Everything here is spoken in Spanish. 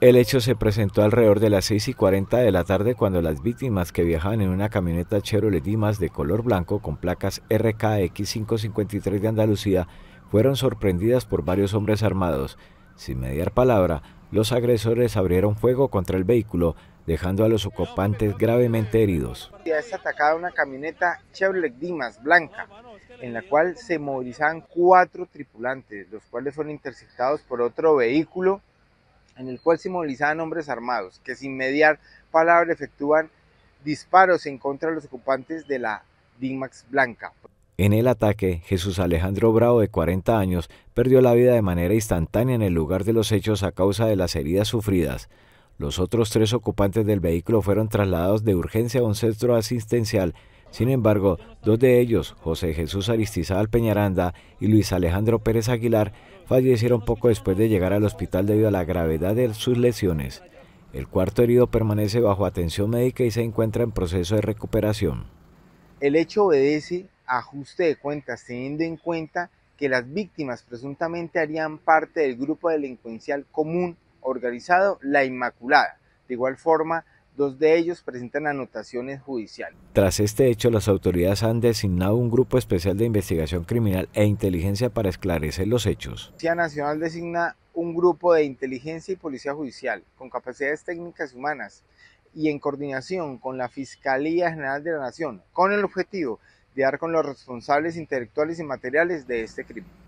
El hecho se presentó alrededor de las 6 y 40 de la tarde cuando las víctimas que viajaban en una camioneta Chevrolet Dimas de color blanco con placas RKX 553 de Andalucía fueron sorprendidas por varios hombres armados. Sin mediar palabra, los agresores abrieron fuego contra el vehículo, dejando a los ocupantes gravemente heridos. Es atacada una camioneta Chevrolet Dimas blanca, en la cual se movilizaban cuatro tripulantes, los cuales fueron interceptados por otro vehículo en el cual simbolizaban hombres armados, que sin mediar palabra efectúan disparos en contra de los ocupantes de la Dimax Blanca. En el ataque, Jesús Alejandro Bravo, de 40 años, perdió la vida de manera instantánea en el lugar de los hechos a causa de las heridas sufridas. Los otros tres ocupantes del vehículo fueron trasladados de urgencia a un centro asistencial sin embargo, dos de ellos, José Jesús Aristizábal Peñaranda y Luis Alejandro Pérez Aguilar, fallecieron poco después de llegar al hospital debido a la gravedad de sus lesiones. El cuarto herido permanece bajo atención médica y se encuentra en proceso de recuperación. El hecho obedece a ajuste de cuentas, teniendo en cuenta que las víctimas presuntamente harían parte del grupo delincuencial común organizado La Inmaculada. De igual forma, Dos de ellos presentan anotaciones judiciales. Tras este hecho, las autoridades han designado un grupo especial de investigación criminal e inteligencia para esclarecer los hechos. La Policía Nacional designa un grupo de inteligencia y policía judicial con capacidades técnicas y humanas y en coordinación con la Fiscalía General de la Nación, con el objetivo de dar con los responsables intelectuales y materiales de este crimen.